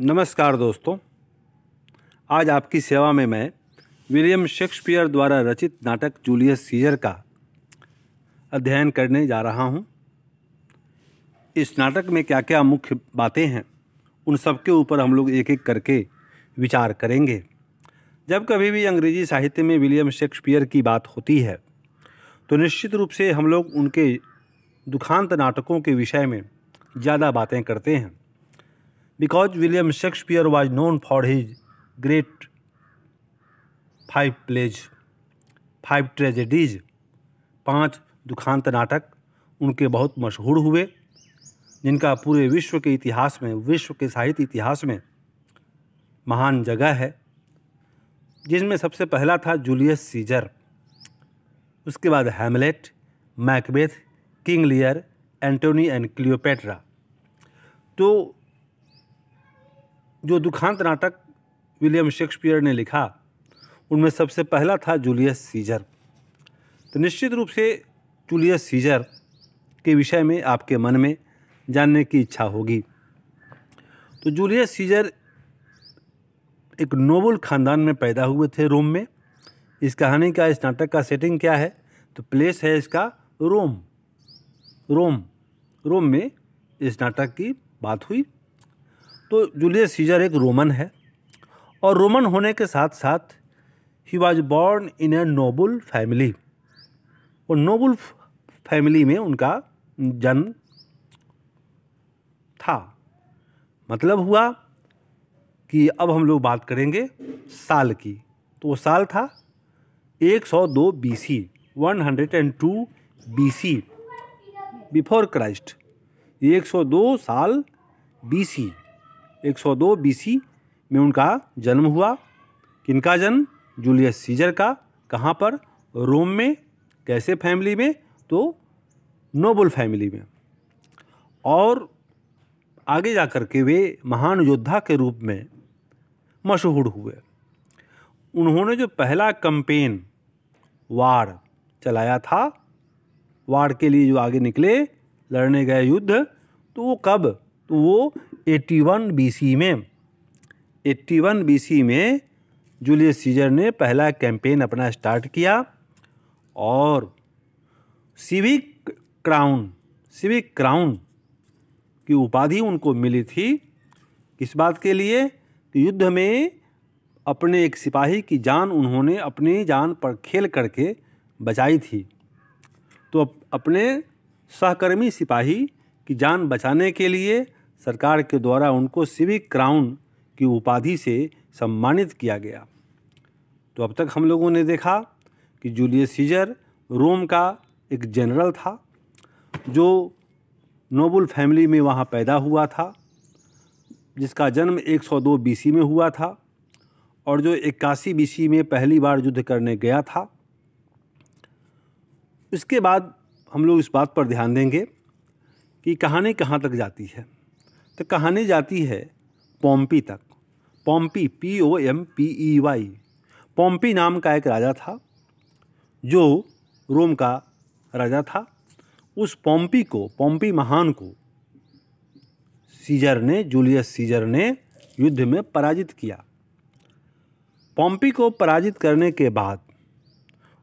नमस्कार दोस्तों आज आपकी सेवा में मैं विलियम शेक्सपियर द्वारा रचित नाटक जूलियस सीजर का अध्ययन करने जा रहा हूं। इस नाटक में क्या क्या मुख्य बातें हैं उन सब के ऊपर हम लोग एक एक करके विचार करेंगे जब कभी भी अंग्रेजी साहित्य में विलियम शेक्सपियर की बात होती है तो निश्चित रूप से हम लोग उनके दुखांत नाटकों के विषय में ज़्यादा बातें करते हैं because William Shakespeare was known for his great five plays, five tragedies, पांच दुखांत नाटक उनके बहुत मशहूर हुए जिनका पूरे विश्व के इतिहास में विश्व के साहित्य इतिहास में महान जगह है जिसमें सबसे पहला था जूलियस सीजर उसके बाद Hamlet Macbeth King Lear Antony and Cleopatra तो जो दुखांत नाटक विलियम शेक्सपियर ने लिखा उनमें सबसे पहला था जूलियस सीजर तो निश्चित रूप से जूलियस सीजर के विषय में आपके मन में जानने की इच्छा होगी तो जूलियस सीजर एक नोबल ख़ानदान में पैदा हुए थे रोम में इस कहानी का इस नाटक का सेटिंग क्या है तो प्लेस है इसका रोम रोम रोम में इस नाटक की बात हुई तो जूलियस सीजर एक रोमन है और रोमन होने के साथ साथ ही was born in a noble family और नोबल फैमिली में उनका जन्म था मतलब हुआ कि अब हम लोग बात करेंगे साल की तो वो साल था 102 सौ दो B C one hundred and two B C before Christ 102 साल बी सी 102 बीसी में उनका जन्म हुआ किनका जन्म जूलियस सीजर का कहाँ पर रोम में कैसे फैमिली में तो नोबल फैमिली में और आगे जा कर के वे महान योद्धा के रूप में मशहूर हुए उन्होंने जो पहला कंपेन वार चलाया था वार के लिए जो आगे निकले लड़ने गए युद्ध तो वो कब तो वो 81 वन में 81 वन में जूलियस सीजर ने पहला कैंपेन अपना स्टार्ट किया और सिविक क्राउन सिविक क्राउन की उपाधि उनको मिली थी किस बात के लिए तो युद्ध में अपने एक सिपाही की जान उन्होंने अपनी जान पर खेल करके बचाई थी तो अपने सहकर्मी सिपाही की जान बचाने के लिए सरकार के द्वारा उनको सिविक क्राउन की उपाधि से सम्मानित किया गया तो अब तक हम लोगों ने देखा कि जूलियस सीजर रोम का एक जनरल था जो नोबल फैमिली में वहाँ पैदा हुआ था जिसका जन्म 102 सौ में हुआ था और जो इक्यासी बी में पहली बार युद्ध करने गया था इसके बाद हम लोग इस बात पर ध्यान देंगे कि कहानी कहाँ तक जाती है तो कहानी जाती है पोम्पी तक Pompey P O M P E Y Pompey नाम का एक राजा था जो रोम का राजा था उस पोम्पी को पोम्पी महान को सीजर ने जूलियस सीजर ने युद्ध में पराजित किया पोम्पी को पराजित करने के बाद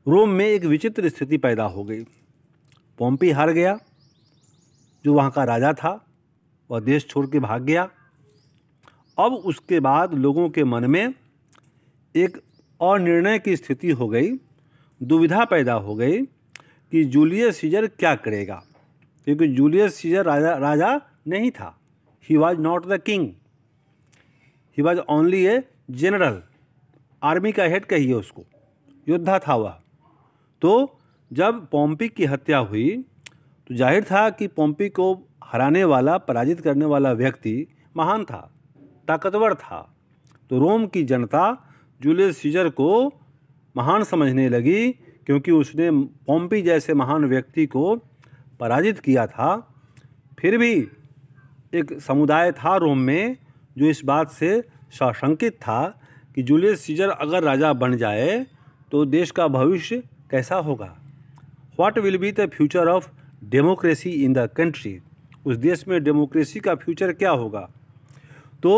रोम में एक विचित्र स्थिति पैदा हो गई पोम्पी हार गया जो वहाँ का राजा था और देश छोड़ के भाग गया अब उसके बाद लोगों के मन में एक अनिर्णय की स्थिति हो गई दुविधा पैदा हो गई कि जूलियस सीजर क्या करेगा क्योंकि जूलियस सीजर राजा राजा नहीं था he was not the king he was only a general army का हेड कहिए उसको योद्धा था वह तो जब पोम्पी की हत्या हुई तो जाहिर था कि पोम्पी को हराने वाला पराजित करने वाला व्यक्ति महान था ताकतवर था तो रोम की जनता जूलियस सीजर को महान समझने लगी क्योंकि उसने पोम्पी जैसे महान व्यक्ति को पराजित किया था फिर भी एक समुदाय था रोम में जो इस बात से सशंकित था कि जूलियस सीजर अगर राजा बन जाए तो देश का भविष्य कैसा होगा what will be the future of democracy in the country उस देश में डेमोक्रेसी का फ्यूचर क्या होगा तो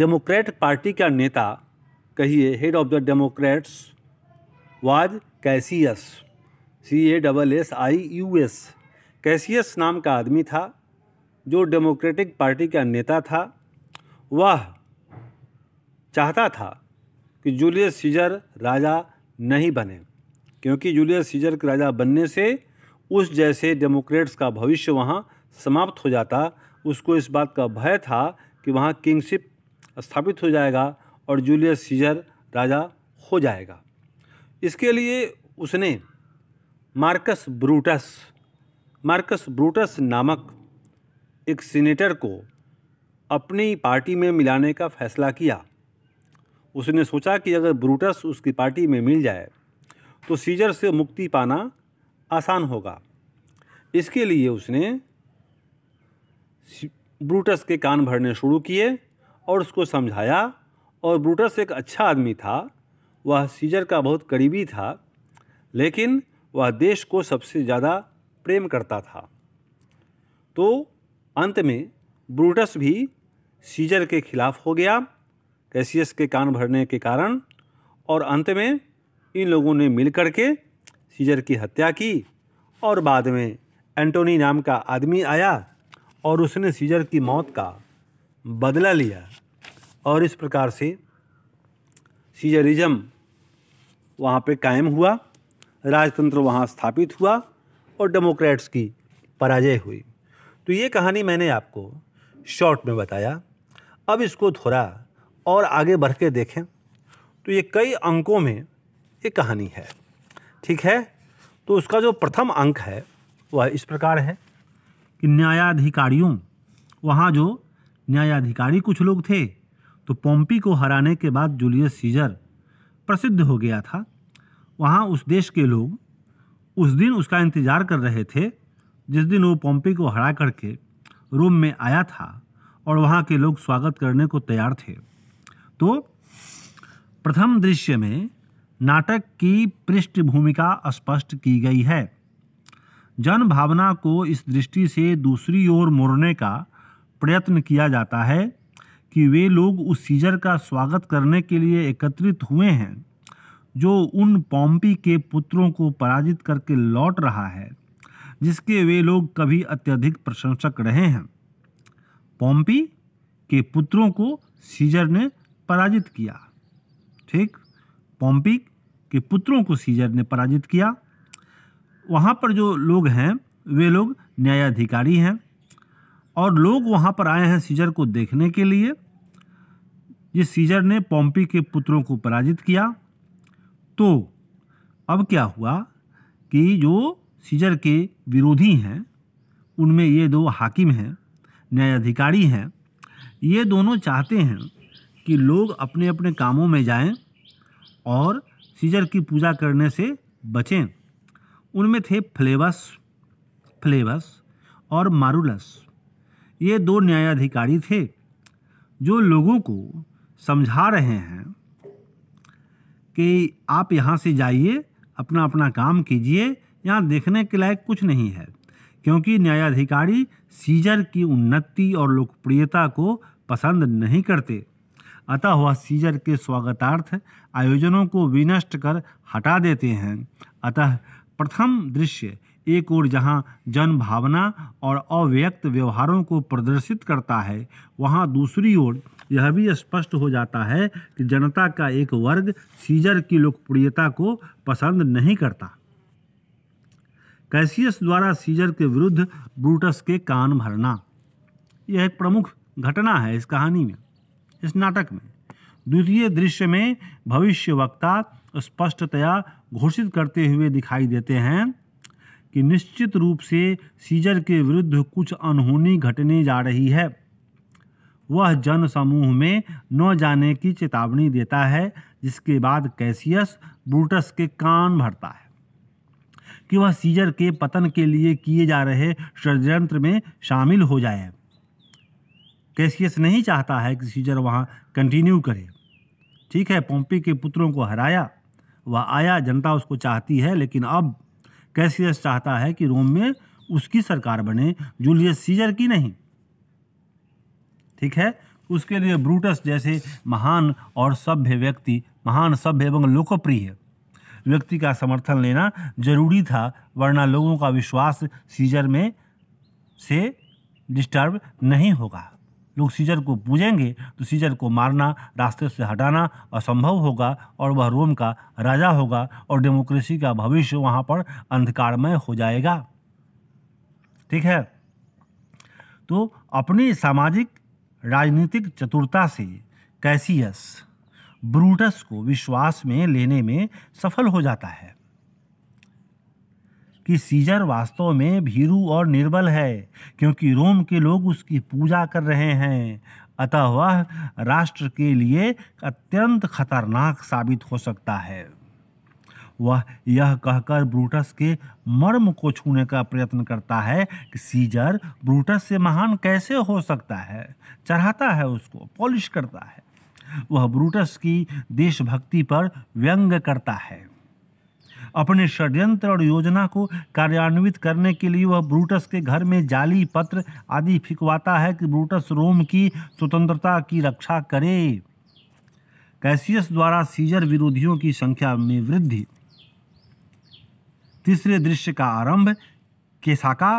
डेमोक्रेट पार्टी का नेता कहिए head of the Democrats was Cassius C A double S I U S Cassius नाम का आदमी था जो डेमोक्रेटिक पार्टी का नेता था वह चाहता था कि जूलियस सीजर राजा नहीं बने क्योंकि जूलियस सीजर के राजा बनने से उस जैसे डेमोक्रेट्स का भविष्य वहाँ समाप्त हो जाता उसको इस बात का भय था कि वहाँ किंगशिप स्थापित हो जाएगा और जूलियस सीजर राजा हो जाएगा इसके लिए उसने मार्कस ब्रूटस मार्कस ब्रूटस नामक एक सीनेटर को अपनी पार्टी में मिलाने का फैसला किया उसने सोचा कि अगर ब्रूटस उसकी पार्टी में मिल जाए तो सीजर से मुक्ति पाना आसान होगा इसके लिए उसने ब्रूटस के कान भरने शुरू किए और उसको समझाया और ब्रूटस एक अच्छा आदमी था वह सीजर का बहुत करीबी था लेकिन वह देश को सबसे ज़्यादा प्रेम करता था तो अंत में ब्रूटस भी सीजर के खिलाफ हो गया कैसियस के कान भरने के कारण और अंत में इन लोगों ने मिल के सीजर की हत्या की और बाद में एंटोनी नाम का आदमी आया और उसने सीजर की मौत का बदला लिया और इस प्रकार से सीजरिज्म वहाँ पे कायम हुआ राजतंत्र वहाँ स्थापित हुआ और डेमोक्रेट्स की पराजय हुई तो ये कहानी मैंने आपको शॉर्ट में बताया अब इसको थोड़ा और आगे बढ़ के देखें तो ये कई अंकों में ये कहानी है ठीक है तो उसका जो प्रथम अंक है वह इस प्रकार है कि न्यायाधिकारियों वहाँ जो न्यायाधिकारी कुछ लोग थे तो पोम्पी को हराने के बाद जूलियस सीजर प्रसिद्ध हो गया था वहाँ उस देश के लोग उस दिन उसका इंतज़ार कर रहे थे जिस दिन वो पोम्पी को हरा करके रोम में आया था और वहाँ के लोग स्वागत करने को तैयार थे तो प्रथम दृश्य में नाटक की पृष्ठभूमिका स्पष्ट की गई है जन भावना को इस दृष्टि से दूसरी ओर मोड़ने का प्रयत्न किया जाता है कि वे लोग उस सीजर का स्वागत करने के लिए एकत्रित हुए हैं जो उन पॉम्पी के पुत्रों को पराजित करके लौट रहा है जिसके वे लोग कभी अत्यधिक प्रशंसक रहे हैं पॉम्पी के पुत्रों को सीजर ने पराजित किया ठीक पॉम्पी के पुत्रों को सीजर ने पराजित किया वहाँ पर जो लोग हैं वे लोग न्यायाधिकारी हैं और लोग वहाँ पर आए हैं सीजर को देखने के लिए जिस सीजर ने पोम्पी के पुत्रों को पराजित किया तो अब क्या हुआ कि जो सीजर के विरोधी हैं उनमें ये दो हाकिम हैं न्यायाधिकारी हैं ये दोनों चाहते हैं कि लोग अपने अपने कामों में जाएं और सीजर की पूजा करने से बचें उनमें थे फ्लेवस फ्लेवस और मारुलस ये दो न्यायाधिकारी थे जो लोगों को समझा रहे हैं कि आप यहाँ से जाइए अपना अपना काम कीजिए यहाँ देखने के लायक कुछ नहीं है क्योंकि न्यायाधिकारी सीजर की उन्नति और लोकप्रियता को पसंद नहीं करते अतः वह सीजर के स्वागतार्थ आयोजनों को विनष्ट कर हटा देते हैं अतः प्रथम दृश्य एक ओर जहाँ जन भावना और अव्यक्त व्यवहारों को प्रदर्शित करता है वहाँ दूसरी ओर यह भी स्पष्ट हो जाता है कि जनता का एक वर्ग सीजर की लोकप्रियता को पसंद नहीं करता कैसियस द्वारा सीजर के विरुद्ध ब्रूटस के कान भरना यह एक प्रमुख घटना है इस कहानी में इस नाटक में द्वितीय दृश्य में भविष्य वक्ता स्पष्टतया घोषित करते हुए दिखाई देते हैं कि निश्चित रूप से सीजर के विरुद्ध कुछ अनहोनी घटने जा रही है वह जन समूह में न जाने की चेतावनी देता है जिसके बाद कैसियस ब्रूटस के कान भरता है कि वह सीजर के पतन के लिए किए जा रहे षडयंत्र में शामिल हो जाए कैसियस नहीं चाहता है कि सीजर वहाँ कंटिन्यू करे ठीक है पोम्पी के पुत्रों को हराया वह आया जनता उसको चाहती है लेकिन अब कैसियस चाहता है कि रोम में उसकी सरकार बने जूलियस सीजर की नहीं ठीक है उसके लिए ब्रूटस जैसे महान और सभ्य व्यक्ति महान सभ्य एवं लोकप्रिय व्यक्ति का समर्थन लेना जरूरी था वरना लोगों का विश्वास सीजर में से डिस्टर्ब नहीं होगा लोग सीजर को पूजेंगे तो सीजर को मारना रास्ते से हटाना असंभव होगा और वह रोम का राजा होगा और डेमोक्रेसी का भविष्य वहाँ पर अंधकारमय हो जाएगा ठीक है तो अपनी सामाजिक राजनीतिक चतुरता से कैसियस ब्रूटस को विश्वास में लेने में सफल हो जाता है कि सीजर वास्तव में भीरू और निर्बल है क्योंकि रोम के लोग उसकी पूजा कर रहे हैं अतः वह राष्ट्र के लिए अत्यंत खतरनाक साबित हो सकता है वह यह कहकर ब्रूटस के मर्म को छूने का प्रयत्न करता है कि सीजर ब्रूटस से महान कैसे हो सकता है चढ़ाता है उसको पॉलिश करता है वह ब्रूटस की देशभक्ति पर व्यंग करता है अपने षड्यंत्र और योजना को कार्यान्वित करने के लिए वह ब्रूटस के घर में जाली पत्र आदि फिकवाता है कि ब्रूटस रोम की स्वतंत्रता की रक्षा करे कैसियस द्वारा सीजर विरोधियों की संख्या में वृद्धि तीसरे दृश्य का आरंभ केसाका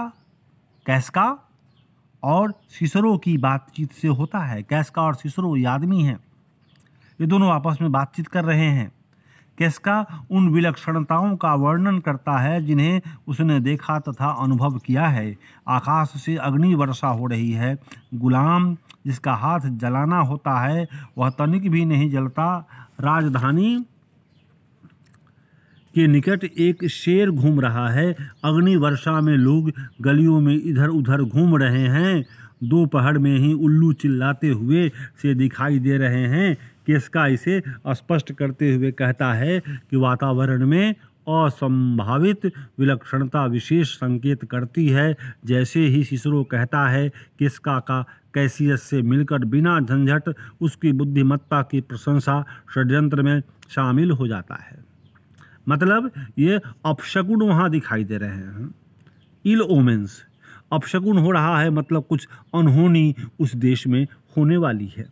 कैसका और सिसरो की बातचीत से होता है कैसका और सिसरो ये आदमी हैं ये दोनों आपस में बातचीत कर रहे हैं किसका उन विलक्षणताओं का वर्णन करता है जिन्हें उसने देखा तथा अनुभव किया है आकाश से अग्नि वर्षा हो रही है गुलाम जिसका हाथ जलाना होता है वह तनिक भी नहीं जलता राजधानी के निकट एक शेर घूम रहा है अग्नि वर्षा में लोग गलियों में इधर उधर घूम रहे हैं दोपहर में ही उल्लू चिल्लाते हुए से दिखाई दे रहे हैं केसका इसे स्पष्ट करते हुए कहता है कि वातावरण में असंभावित विलक्षणता विशेष संकेत करती है जैसे ही सिसरो कहता है किसका का कैसियस से मिलकर बिना झंझट उसकी बुद्धिमत्ता की प्रशंसा षड्यंत्र में शामिल हो जाता है मतलब ये अपशगुण वहाँ दिखाई दे रहे हैं इल ओमेंस अपशगुन हो रहा है मतलब कुछ अनहोनी उस देश में होने वाली है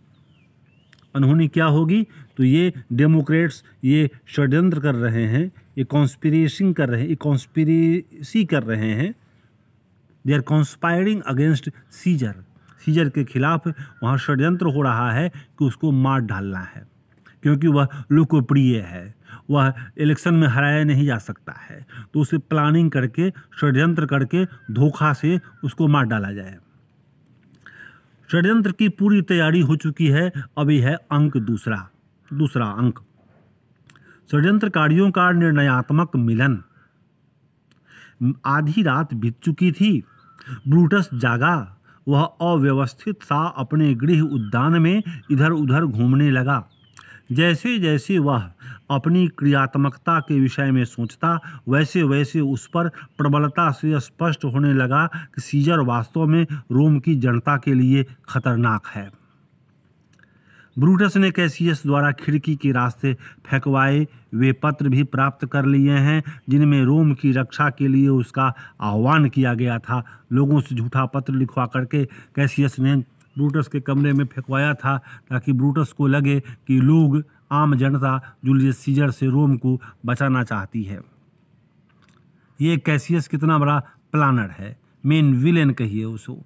अनहोनी क्या होगी तो ये डेमोक्रेट्स ये षड्यंत्र कर रहे हैं ये कॉन्स्पिरेशन कर रहे हैं ये कॉन्स्पिरेसी कर रहे हैं they are conspiring against Caesar Caesar के खिलाफ वहाँ षड्यंत्र हो रहा है कि उसको मार डालना है क्योंकि वह लोकप्रिय है वह इलेक्शन में हराया नहीं जा सकता है तो उसे प्लानिंग करके षड्यंत्र करके धोखा से उसको मार डाला जाए षड्यंत्र की पूरी तैयारी हो चुकी है अभी है अंक दूसरा दूसरा अंक षड्यंत्रकारियों का निर्णयात्मक मिलन आधी रात बीत चुकी थी ब्रूटस जागा वह अव्यवस्थित सा अपने गृह उद्यान में इधर उधर घूमने लगा जैसे जैसे वह अपनी क्रियात्मकता के विषय में सोचता वैसे वैसे उस पर प्रबलता से स्पष्ट होने लगा कि सीजर वास्तव में रोम की जनता के लिए खतरनाक है ब्रूटस ने कैसियस द्वारा खिड़की के रास्ते फेंकवाए वे पत्र भी प्राप्त कर लिए हैं जिनमें रोम की रक्षा के लिए उसका आह्वान किया गया था लोगों से झूठा पत्र लिखवा करके कैसियस ने ब्रूटस के कमरे में फेंकवाया था ताकि ब्रूटस को लगे कि लोग आम जनता जूलियस सीजर से रोम को बचाना चाहती है ये कैसियस कितना बड़ा प्लानर है मेन विलेन कहिए उसको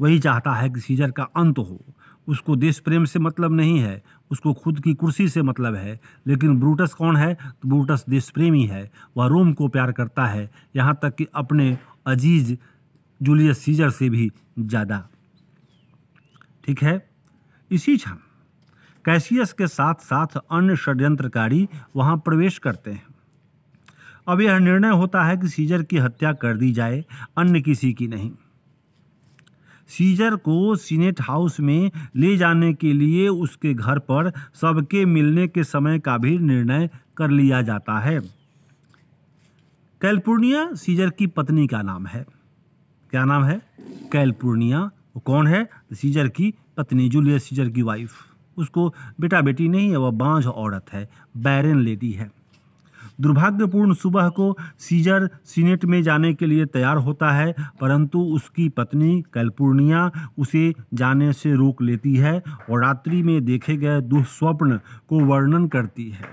वही चाहता है कि सीजर का अंत हो उसको देश प्रेम से मतलब नहीं है उसको खुद की कुर्सी से मतलब है लेकिन ब्रूटस कौन है तो ब्रूटस देश प्रेमी है वह रोम को प्यार करता है यहाँ तक कि अपने अजीज जूलियस सीजर से भी ज़्यादा ठीक है इसी क्षण कैसियस के साथ साथ अन्य षड्यंत्रकारी वहां प्रवेश करते हैं अब यह निर्णय होता है कि सीजर की हत्या कर दी जाए अन्य किसी की नहीं सीजर को सीनेट हाउस में ले जाने के लिए उसके घर पर सबके मिलने के समय का भी निर्णय कर लिया जाता है कैलपुर्निया सीजर की पत्नी का नाम है क्या नाम है कैलपुर्निया वो कौन है सीजर की पत्नी जूलियस सीजर की वाइफ उसको बेटा बेटी नहीं है वह बांझ औरत है बैरन लेडी है दुर्भाग्यपूर्ण सुबह को सीजर सीनेट में जाने के लिए तैयार होता है परंतु उसकी पत्नी कैलपूर्णिया उसे जाने से रोक लेती है और रात्रि में देखे गए दुस्वप्न को वर्णन करती है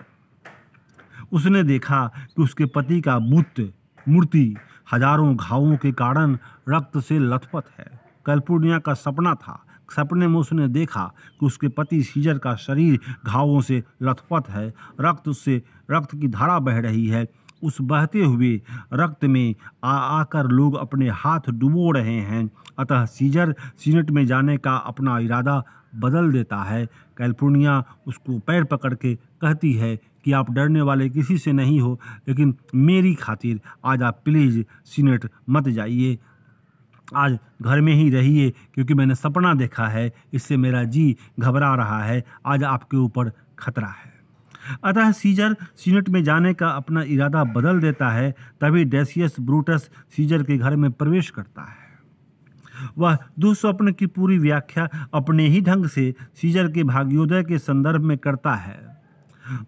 उसने देखा कि उसके पति का बुत मूर्ति हजारों घावों के कारण रक्त से लथपथ है कैलिफोर्निया का सपना था सपने में उसने देखा कि उसके पति सीजर का शरीर घावों से लथपथ है रक्त उससे रक्त की धारा बह रही है उस बहते हुए रक्त में आ आकर लोग अपने हाथ डुबो रहे हैं अतः सीजर सीनेट में जाने का अपना इरादा बदल देता है कैलिफोर्निया उसको पैर पकड़ के कहती है कि आप डरने वाले किसी से नहीं हो लेकिन मेरी खातिर आज आप प्लीज़ सीनेट मत जाइए आज घर में ही रहिए क्योंकि मैंने सपना देखा है इससे मेरा जी घबरा रहा है आज आपके ऊपर खतरा है अतः सीजर सीनेट में जाने का अपना इरादा बदल देता है तभी डेसियस ब्रूटस सीजर के घर में प्रवेश करता है वह दुस्वप्न की पूरी व्याख्या अपने ही ढंग से सीजर के भाग्योदय के संदर्भ में करता है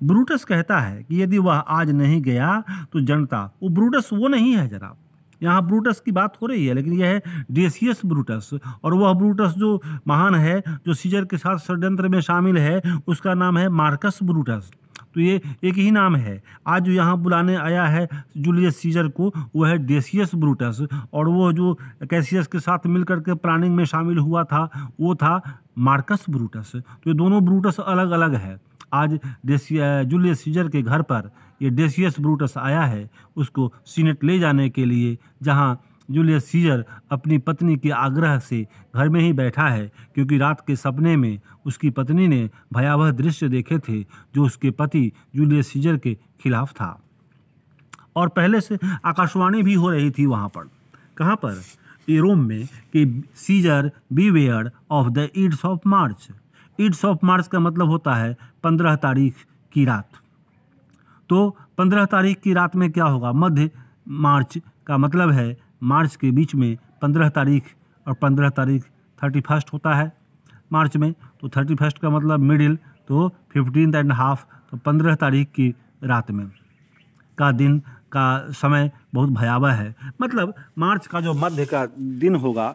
ब्रूटस कहता है कि यदि वह आज नहीं गया तो जनता वो ब्रूटस वो नहीं है जनाब यहाँ ब्रूटस की बात हो रही है लेकिन यह है डेसियस ब्रूटस और वह ब्रूटस जो महान है जो सीजर के साथ षड्यंत्र में शामिल है उसका नाम है मार्कस ब्रूटस तो ये एक ही नाम है आज जो यहाँ बुलाने आया है जूलियस सीजर को वो है डेसियस ब्रूटस और वो जो कैसियस के साथ मिलकर के प्लानिंग में शामिल हुआ था वो था मार्कस ब्रूटस तो ये दोनों ब्रूटस अलग अलग है आज जूलियस सीजर के घर पर ये डेसियस ब्रूटस आया है उसको सीनेट ले जाने के लिए जहाँ जूलियस सीजर अपनी पत्नी के आग्रह से घर में ही बैठा है क्योंकि रात के सपने में उसकी पत्नी ने भयावह दृश्य देखे थे जो उसके पति जूलियस सीजर के खिलाफ था और पहले से आकाशवाणी भी हो रही थी वहाँ पर कहाँ पर रोम में कि Caesar beware of the Ides of March Ides of March का मतलब होता है पंद्रह तारीख की रात तो पंद्रह तारीख की रात में क्या होगा मध्य मार्च का मतलब है मार्च के बीच में पंद्रह तारीख और पंद्रह तारीख थर्टी फर्स्ट होता है मार्च में तो थर्टी फर्स्ट का मतलब मिडिल तो फिफ्टीन एंड हाफ तो पंद्रह तारीख की रात में का दिन का समय बहुत भयावह है मतलब मार्च का जो मध्य का दिन होगा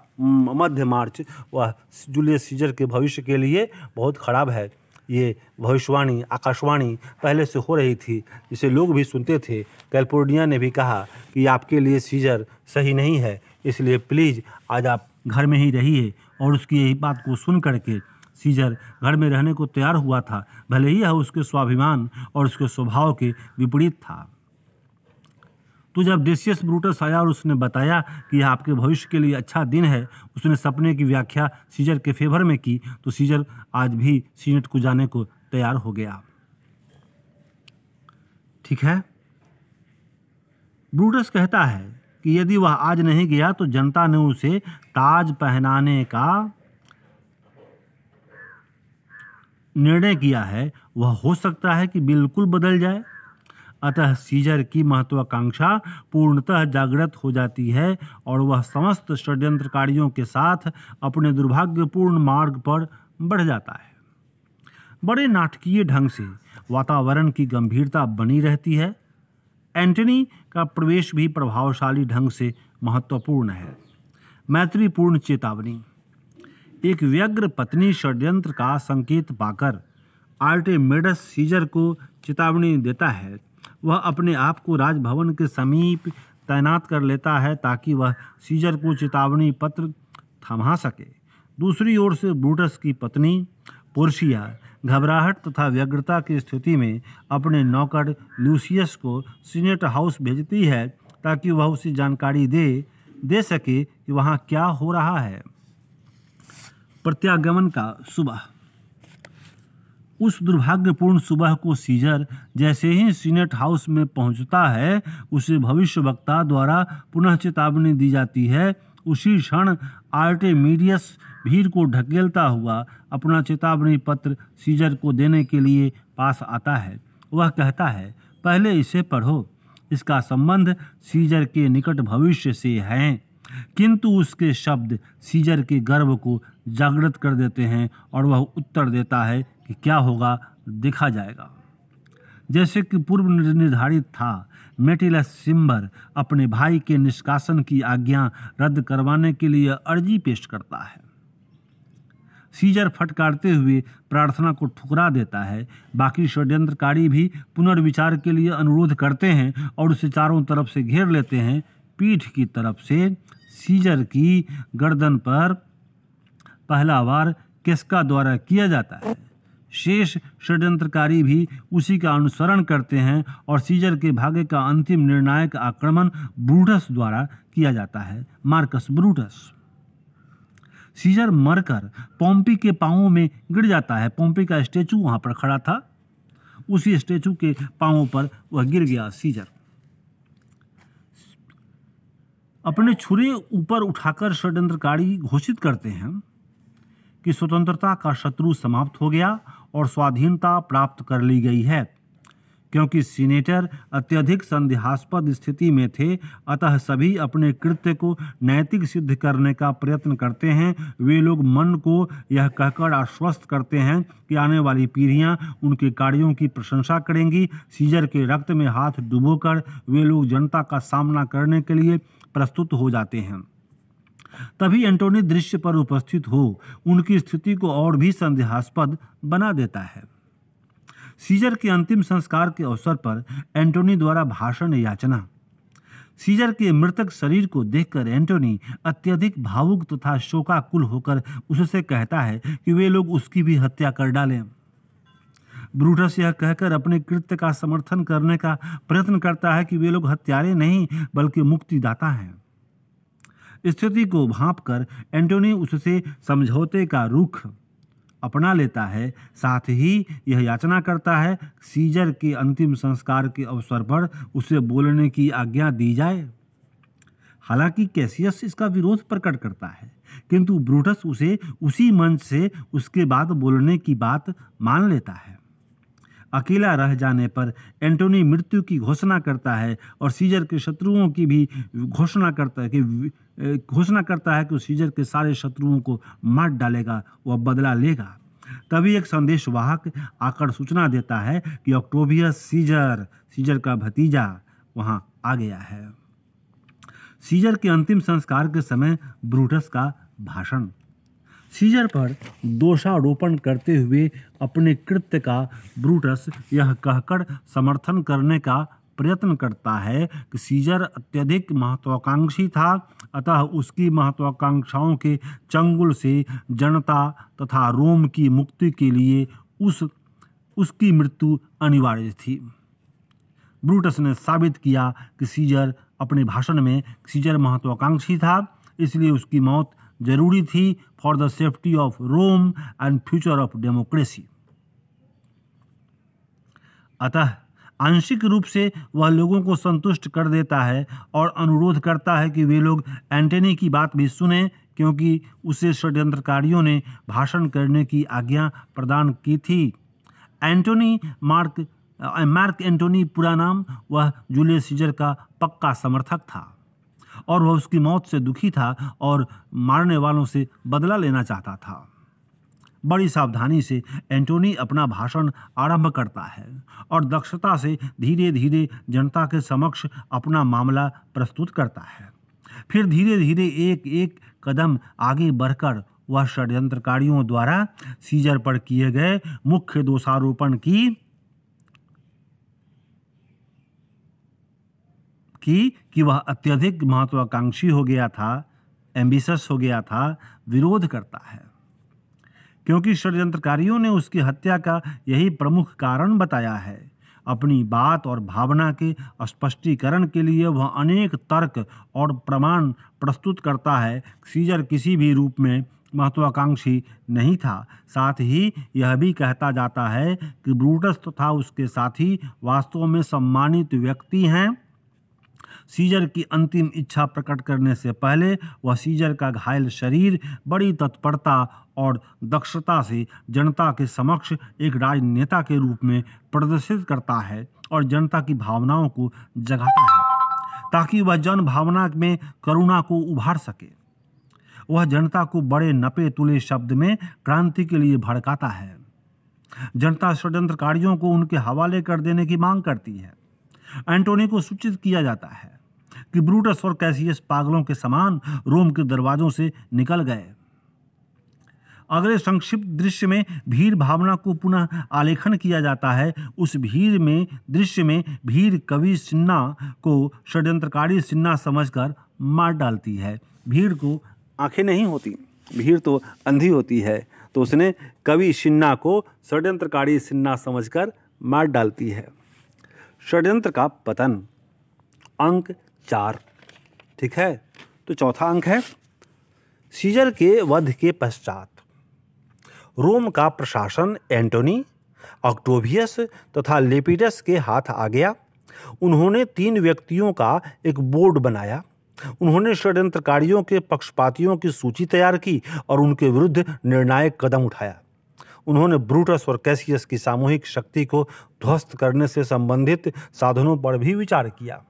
मध्य मार्च वह जूलियस सीजर के भविष्य के लिए बहुत खराब है ये भविष्यवाणी आकाशवाणी पहले से हो रही थी जिसे लोग भी सुनते थे कैलिफोर्निया ने भी कहा कि आपके लिए सीजर सही नहीं है इसलिए प्लीज़ आज आप घर में ही रहिए और उसकी यही बात को सुन करके सीजर घर में रहने को तैयार हुआ था भले ही यह उसके स्वाभिमान और उसके स्वभाव के विपरीत था तो जब डेसियस ब्रूटस आया और उसने बताया कि यह आपके भविष्य के लिए अच्छा दिन है उसने सपने की व्याख्या सीजर के फेवर में की तो सीजर आज भी सीनेट को जाने को तैयार हो गया ठीक है ब्रूटस कहता है कि यदि वह आज नहीं गया तो जनता ने उसे ताज पहनाने का निर्णय किया है वह हो सकता है कि बिल्कुल बदल जाए अतः सीजर की महत्वाकांक्षा पूर्णतः जागृत हो जाती है और वह समस्त षड्यंत्रकारियों के साथ अपने दुर्भाग्यपूर्ण मार्ग पर बढ़ जाता है बड़े नाटकीय ढंग से वातावरण की गंभीरता बनी रहती है एंटनी का प्रवेश भी प्रभावशाली ढंग से महत्वपूर्ण है मैत्रीपूर्ण चेतावनी एक व्यग्र पत्नी षड्यंत्र का संकेत पाकर आर्टेमेडस सीजर को चेतावनी देता है वह अपने आप को राजभवन के समीप तैनात कर लेता है ताकि वह सीजर को चेतावनी पत्र थमा सके दूसरी ओर से ब्रूटस की पत्नी पोर्शिया घबराहट तथा व्यग्रता की स्थिति में अपने नौकर लूसियस को सीनेट हाउस भेजती है ताकि वह उसे जानकारी दे दे सके कि वहाँ क्या हो रहा है प्रत्यागमन का सुबह उस दुर्भाग्यपूर्ण सुबह को सीजर जैसे ही सीनेट हाउस में पहुंचता है उसे भविष्य वक्ता द्वारा पुनः चेतावनी दी जाती है उसी क्षण आर्टेमीडियस भीड़ को ढकेलता हुआ अपना चेतावनी पत्र सीजर को देने के लिए पास आता है वह कहता है पहले इसे पढ़ो इसका संबंध सीजर के निकट भविष्य से है किंतु उसके शब्द सीजर के गर्व को जागृत कर देते हैं और वह उत्तर देता है कि क्या होगा देखा जाएगा जैसे कि पूर्व निर्धारित था मेटिलस सिम्बर अपने भाई के निष्कासन की आज्ञा रद्द करवाने के लिए अर्जी पेश करता है सीजर फटकारते हुए प्रार्थना को ठुकरा देता है बाकी षड्यंत्रकारी भी पुनर्विचार के लिए अनुरोध करते हैं और उसे चारों तरफ से घेर लेते हैं पीठ की तरफ से सीजर की गर्दन पर पहला वार किसका द्वारा किया जाता है शेष षड्यंत्रकारी भी उसी का अनुसरण करते हैं और सीजर के भाग्य का अंतिम निर्णायक आक्रमण ब्रूटस द्वारा किया जाता है मार्कस ब्रूटस सीजर मरकर पोम्पी के पाओं में गिर जाता है पोम्पी का स्टेचू वहां पर खड़ा था उसी स्टेचू के पाओं पर वह गिर गया सीजर अपने छुरे ऊपर उठाकर षड्यंत्रकारी घोषित करते हैं कि स्वतंत्रता का शत्रु समाप्त हो गया और स्वाधीनता प्राप्त कर ली गई है क्योंकि सीनेटर अत्यधिक संदेहास्पद स्थिति में थे अतः सभी अपने कृत्य को नैतिक सिद्ध करने का प्रयत्न करते हैं वे लोग मन को यह कहकर आश्वस्त करते हैं कि आने वाली पीढ़ियां उनके कार्यों की प्रशंसा करेंगी सीजर के रक्त में हाथ डुबोकर वे लोग जनता का सामना करने के लिए प्रस्तुत हो जाते हैं तभी एंटोनी दृश्य पर उपस्थित हो उनकी स्थिति को और भी संदेहास्पद बना देता है सीजर के अंतिम संस्कार के अवसर पर एंटोनी द्वारा भाषण याचना सीजर के मृतक शरीर को देखकर एंटोनी अत्यधिक भावुक तथा शोकाकुल होकर उससे कहता है कि वे लोग उसकी भी हत्या कर डालें ब्रूटस यह कहकर अपने कृत्य का समर्थन करने का प्रयत्न करता है कि वे लोग हत्यारे नहीं बल्कि मुक्तिदाता हैं स्थिति को भांपकर एंटोनी उससे समझौते का रुख अपना लेता है साथ ही यह याचना करता है सीजर के अंतिम संस्कार के अवसर पर उसे बोलने की आज्ञा दी जाए हालांकि कैसियस इसका विरोध प्रकट करता है किंतु ब्रूटस उसे उसी मंच से उसके बाद बोलने की बात मान लेता है अकेला रह जाने पर एंटोनी मृत्यु की घोषणा करता है और सीजर के शत्रुओं की भी घोषणा करता है कि घोषणा करता है कि सीजर के सारे शत्रुओं को मार डालेगा वह बदला लेगा तभी एक संदेशवाहक आकर सूचना देता है कि ऑक्टोबियस सीजर सीजर का भतीजा वहाँ आ गया है सीजर के अंतिम संस्कार के समय ब्रूटस का भाषण सीजर पर दोषारोपण करते हुए अपने कृत्य का ब्रूटस यह कहकर समर्थन करने का प्रयत्न करता है कि सीजर अत्यधिक महत्वाकांक्षी था अतः उसकी महत्वाकांक्षाओं के चंगुल से जनता तथा रोम की मुक्ति के लिए उस उसकी मृत्यु अनिवार्य थी ब्रूटस ने साबित किया कि सीजर अपने भाषण में सीजर महत्वाकांक्षी था इसलिए उसकी मौत जरूरी थी for the safety of Rome and future of democracy अतः आंशिक रूप से वह लोगों को संतुष्ट कर देता है और अनुरोध करता है कि वे लोग एंटनी की बात भी सुने क्योंकि उसे षड्यंत्रकारियों ने भाषण करने की आज्ञा प्रदान की थी एंटोनी मार्क मार्क एंटोनी पूरा नाम वह जूलियस सीजर का पक्का समर्थक था और वह उसकी मौत से दुखी था और मारने वालों से बदला लेना चाहता था बड़ी सावधानी से एंटोनी अपना भाषण आरंभ करता है और दक्षता से धीरे धीरे जनता के समक्ष अपना मामला प्रस्तुत करता है फिर धीरे धीरे एक एक कदम आगे बढ़कर वह षड्यंत्रकारियों द्वारा सीजर पर किए गए मुख्य दोषारोपण की कि कि वह अत्यधिक महत्वाकांक्षी हो गया था एम्बिस हो गया था विरोध करता है क्योंकि षड्यंत्रकारियों ने उसकी हत्या का यही प्रमुख कारण बताया है अपनी बात और भावना के स्पष्टीकरण के लिए वह अनेक तर्क और प्रमाण प्रस्तुत करता है सीजर किसी भी रूप में महत्वाकांक्षी नहीं था साथ ही यह भी कहता जाता है कि ब्रूटस तथा उसके साथी वास्तव में सम्मानित व्यक्ति हैं सीजर की अंतिम इच्छा प्रकट करने से पहले वह सीजर का घायल शरीर बड़ी तत्परता और दक्षता से जनता के समक्ष एक राजनेता के रूप में प्रदर्शित करता है और जनता की भावनाओं को जगाता है ताकि वह जन भावना में करुणा को उभार सके वह जनता को बड़े नपे तुले शब्द में क्रांति के लिए भड़काता है जनता षडयंत्रकारियों को उनके हवाले कर देने की मांग करती है एंटोनी को सूचित किया जाता है कि ब्रूटस और कैसियस पागलों के समान रोम के दरवाजों से निकल गए अगले संक्षिप्त दृश्य में भीड़ भावना को पुनः आलेखन किया जाता है उस भीड़ में दृश्य में भीड़ कवि सिन्हा को षड्यंत्रकारी सिन्हा समझकर मार डालती है भीड़ को आंखें नहीं होती भीड़ तो अंधी होती है तो उसने कवि सिन्हा को षड्यंत्रकारी सिन्हा समझकर मार डालती है षड्यंत्र का पतन अंक चार ठीक है तो चौथा अंक है सीजर के वध के पश्चात रोम का प्रशासन एंटोनी ऑक्टोवियस तथा लेपिडस के हाथ आ गया उन्होंने तीन व्यक्तियों का एक बोर्ड बनाया उन्होंने षड्यंत्रकारियों के पक्षपातियों की सूची तैयार की और उनके विरुद्ध निर्णायक कदम उठाया उन्होंने ब्रूटस और कैसियस की सामूहिक शक्ति को ध्वस्त करने से संबंधित साधनों पर भी विचार किया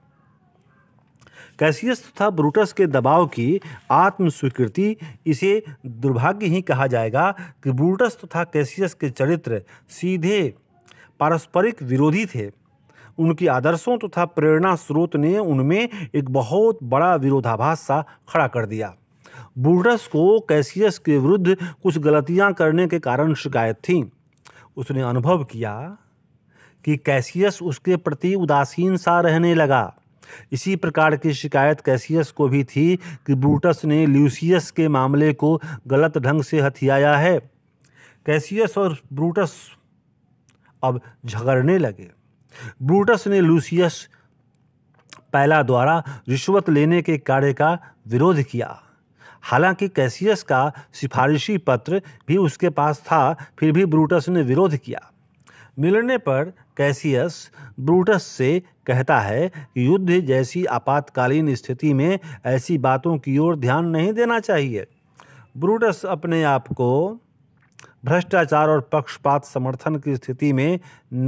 कैसियस तथा ब्रूटस के दबाव की आत्म स्वीकृति इसे दुर्भाग्य ही कहा जाएगा कि ब्रूटस तथा कैसियस के चरित्र सीधे पारस्परिक विरोधी थे उनकी आदर्शों तथा प्रेरणा स्रोत ने उनमें एक बहुत बड़ा विरोधाभास सा खड़ा कर दिया ब्रूटस को कैसियस के विरुद्ध कुछ गलतियां करने के कारण शिकायत थी उसने अनुभव किया कि कैसियस उसके प्रति उदासीन सा रहने लगा इसी प्रकार की शिकायत कैसियस को भी थी कि ब्रूटस ने ल्यूसियस के मामले को गलत ढंग से हथियाया है कैसियस और ब्रूटस अब झगड़ने लगे ब्रूटस ने लूसियस पैला द्वारा रिश्वत लेने के कार्य का विरोध किया हालांकि कैसियस का सिफारिशी पत्र भी उसके पास था फिर भी ब्रूटस ने विरोध किया मिलने पर कैसियस ब्रूटस से कहता है कि युद्ध जैसी आपातकालीन स्थिति में ऐसी बातों की ओर ध्यान नहीं देना चाहिए ब्रूटस अपने आप को भ्रष्टाचार और पक्षपात समर्थन की स्थिति में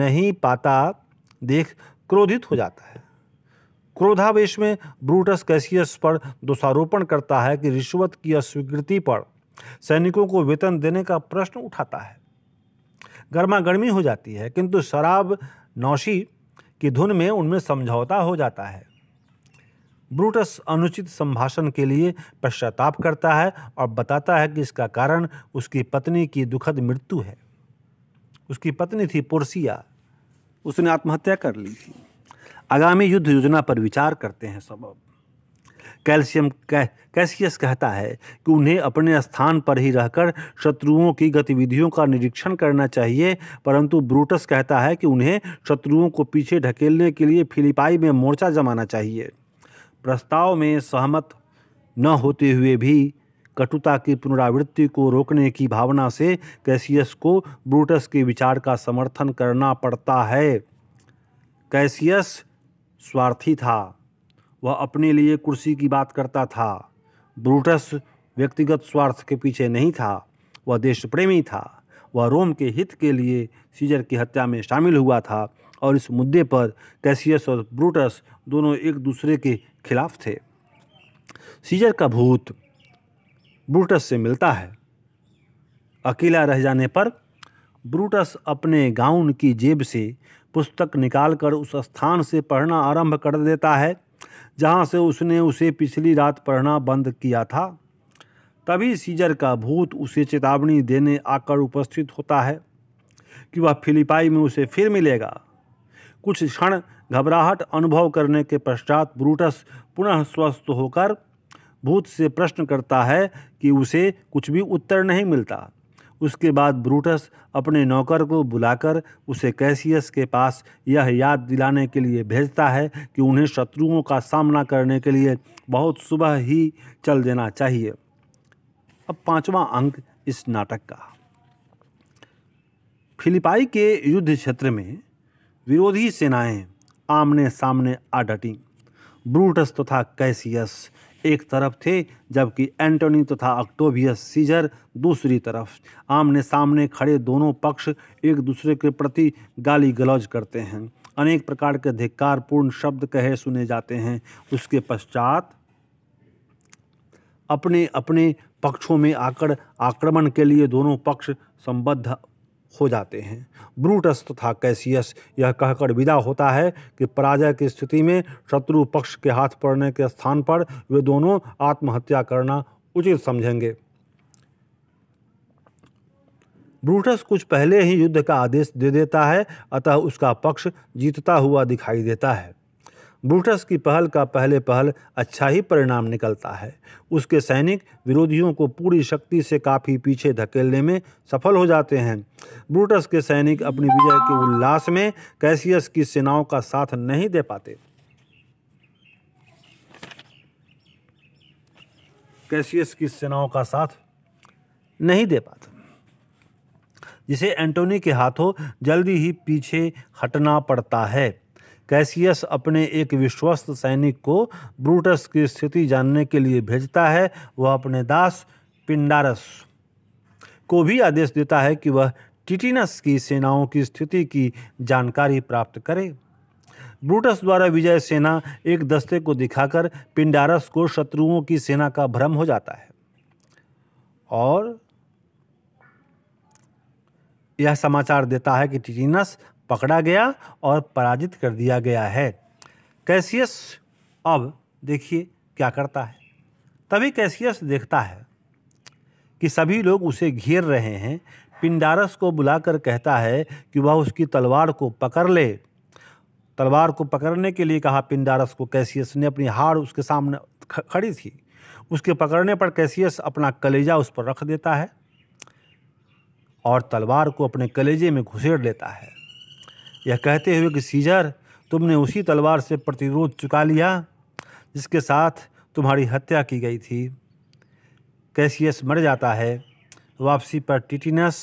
नहीं पाता देख क्रोधित हो जाता है क्रोधावेश में ब्रूटस कैसियस पर दोषारोपण करता है कि रिश्वत की अस्वीकृति पर सैनिकों को वेतन देने का प्रश्न उठाता है गर्मा गर्मी हो जाती है किंतु शराब नौशी की धुन में उनमें समझौता हो जाता है ब्रूटस अनुचित संभाषण के लिए पश्चाताप करता है और बताता है कि इसका कारण उसकी पत्नी की दुखद मृत्यु है उसकी पत्नी थी पोर्सिया उसने आत्महत्या कर ली थी आगामी युद्ध योजना पर विचार करते हैं सब अब कैल्शियम कै, कैसियस कहता है कि उन्हें अपने स्थान पर ही रहकर शत्रुओं की गतिविधियों का निरीक्षण करना चाहिए परंतु ब्रूटस कहता है कि उन्हें शत्रुओं को पीछे ढकेलने के लिए फिलिपाई में मोर्चा जमाना चाहिए प्रस्ताव में सहमत न होते हुए भी कटुता की पुनरावृत्ति को रोकने की भावना से कैसियस को ब्रूटस के विचार का समर्थन करना पड़ता है कैसियस स्वार्थी था वह अपने लिए कुर्सी की बात करता था ब्रूटस व्यक्तिगत स्वार्थ के पीछे नहीं था वह देश प्रेमी था वह रोम के हित के लिए सीजर की हत्या में शामिल हुआ था और इस मुद्दे पर कैसियस और ब्रूटस दोनों एक दूसरे के खिलाफ थे सीजर का भूत ब्रूटस से मिलता है अकेला रह जाने पर ब्रूटस अपने गाउन की जेब से पुस्तक निकालकर उस स्थान से पढ़ना आरंभ कर देता है जहाँ से उसने उसे पिछली रात पढ़ना बंद किया था तभी सीजर का भूत उसे चेतावनी देने आकर उपस्थित होता है कि वह फिलिपाई में उसे फिर मिलेगा कुछ क्षण घबराहट अनुभव करने के पश्चात ब्रूटस पुनः स्वस्थ होकर भूत से प्रश्न करता है कि उसे कुछ भी उत्तर नहीं मिलता उसके बाद ब्रूटस अपने नौकर को बुलाकर उसे कैसियस के पास यह याद दिलाने के लिए भेजता है कि उन्हें शत्रुओं का सामना करने के लिए बहुत सुबह ही चल देना चाहिए अब पांचवा अंक इस नाटक का फिलिपाई के युद्ध क्षेत्र में विरोधी सेनाएं आमने सामने आ डटी ब्रूटस तथा तो कैसियस एक तरफ थे जबकि एंटोनी तथा ऑक्टोबियस सीजर दूसरी तरफ आमने सामने खड़े दोनों पक्ष एक दूसरे के प्रति गाली गलौज करते हैं अनेक प्रकार के धिक्कारपूर्ण शब्द कहे सुने जाते हैं उसके पश्चात अपने अपने पक्षों में आकर आक्रमण के लिए दोनों पक्ष संबद्ध हो जाते हैं ब्रूटस तथा तो कैसियस यह कहकर विदा होता है कि पराजय की स्थिति में शत्रु पक्ष के हाथ पड़ने के स्थान पर वे दोनों आत्महत्या करना उचित समझेंगे ब्रूटस कुछ पहले ही युद्ध का आदेश दे देता है अतः उसका पक्ष जीतता हुआ दिखाई देता है ब्रूटस की पहल का पहले पहल अच्छा ही परिणाम निकलता है उसके सैनिक विरोधियों को पूरी शक्ति से काफ़ी पीछे धकेलने में सफल हो जाते हैं ब्रूटस के सैनिक अपनी विजय के उल्लास में कैसियस की सेनाओं का साथ नहीं दे पाते कैसियस की सेनाओं का साथ नहीं दे पाते जिसे एंटोनी के हाथों जल्दी ही पीछे हटना पड़ता है कैसियस अपने एक विश्वस्त सैनिक को ब्रूटस की स्थिति जानने के लिए भेजता है वह अपने दास पिंडारस को भी आदेश देता है कि वह टिटिनस की सेनाओं की स्थिति की जानकारी प्राप्त करे ब्रूटस द्वारा विजय सेना एक दस्ते को दिखाकर पिंडारस को शत्रुओं की सेना का भ्रम हो जाता है और यह समाचार देता है कि टिटिनस पकड़ा गया और पराजित कर दिया गया है कैसियस अब देखिए क्या करता है तभी कैसियस देखता है कि सभी लोग उसे घेर रहे हैं पिंडारस को बुलाकर कहता है कि वह उसकी तलवार को पकड़ ले तलवार को पकड़ने के लिए कहा पिंडारस को कैसियस ने अपनी हार उसके सामने खड़ी थी उसके पकड़ने पर कैसियस अपना कलेजा उस पर रख देता है और तलवार को अपने कलेजे में घुसेड़ लेता है यह कहते हुए कि सीजर तुमने उसी तलवार से प्रतिरोध चुका लिया जिसके साथ तुम्हारी हत्या की गई थी कैसियस मर जाता है वापसी पर टिटिनस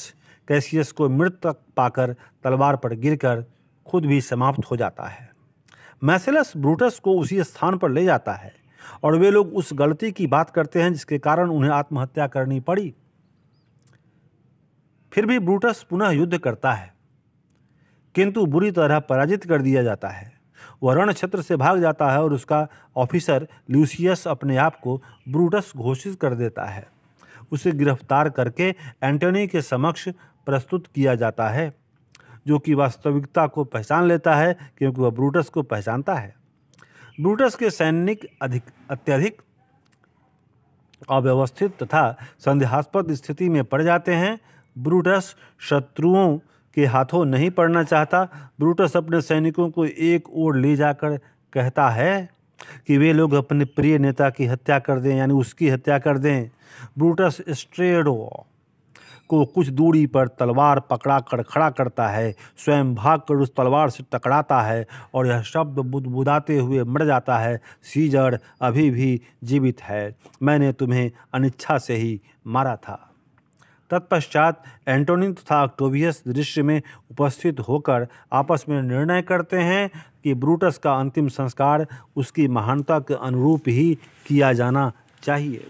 कैसियस को मृतक पाकर तलवार पर गिरकर खुद भी समाप्त हो जाता है मैसेलस ब्रूटस को उसी स्थान पर ले जाता है और वे लोग उस गलती की बात करते हैं जिसके कारण उन्हें आत्महत्या करनी पड़ी फिर भी ब्रूटस पुनः युद्ध करता है किंतु बुरी तरह पराजित कर दिया जाता है वह रण क्षेत्र से भाग जाता है और उसका ऑफिसर ल्यूसियस अपने आप को ब्रूटस घोषित कर देता है उसे गिरफ्तार करके एंटनी के समक्ष प्रस्तुत किया जाता है जो कि वास्तविकता को पहचान लेता है क्योंकि वह ब्रूटस को पहचानता है ब्रूटस के सैनिक अधिक अत्यधिक अव्यवस्थित तथा संदेहास्पद स्थिति में पड़ जाते हैं ब्रूटस शत्रुओं के हाथों नहीं पड़ना चाहता ब्रूटस अपने सैनिकों को एक ओर ले जाकर कहता है कि वे लोग अपने प्रिय नेता की हत्या कर दें यानी उसकी हत्या कर दें ब्रूटस स्ट्रेडो को कुछ दूरी पर तलवार पकड़ा कर खड़ा करता है स्वयं भाग कर उस तलवार से टकराता है और यह शब्द बुदबुदाते हुए मर जाता है सीजर अभी भी जीवित है मैंने तुम्हें अनिच्छा से ही मारा था तत्पश्चात एंटोनी तथा ऑक्टोबियस दृश्य में उपस्थित होकर आपस में निर्णय करते हैं कि ब्रूटस का अंतिम संस्कार उसकी महानता के अनुरूप ही किया जाना चाहिए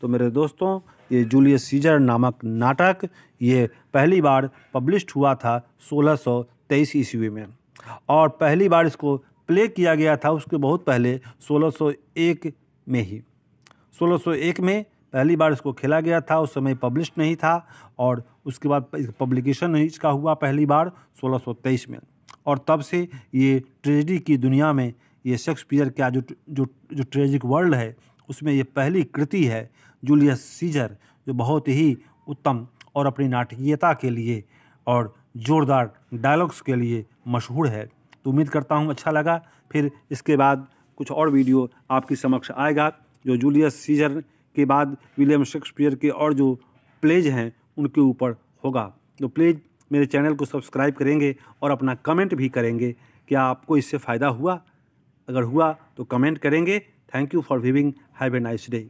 तो मेरे दोस्तों ये जूलियस सीजर नामक नाटक ये पहली बार पब्लिश्ड हुआ था 1623 ईस्वी में और पहली बार इसको प्ले किया गया था उसके बहुत पहले 1601 में ही 1601 में पहली बार इसको खेला गया था उस समय पब्लिश नहीं था और उसके बाद पब्लिकेशन इसका हुआ पहली बार 1623 में और तब से ये ट्रेजिडी की दुनिया में ये शेक्सपियर का जो जो जो ट्रेजिक वर्ल्ड है उसमें ये पहली कृति है जूलियस सीजर जो बहुत ही उत्तम और अपनी नाटकीयता के लिए और जोरदार डायलॉग्स के लिए मशहूर है तो उम्मीद करता हूँ अच्छा लगा फिर इसके बाद कुछ और वीडियो आपके समक्ष आएगा जो जूलियस सीजर के बाद विलियम शेक्सपियर के और जो प्लेज हैं उनके ऊपर होगा तो प्लेज मेरे चैनल को सब्सक्राइब करेंगे और अपना कमेंट भी करेंगे क्या आपको इससे फ़ायदा हुआ अगर हुआ तो कमेंट करेंगे thank you for viewing have a nice day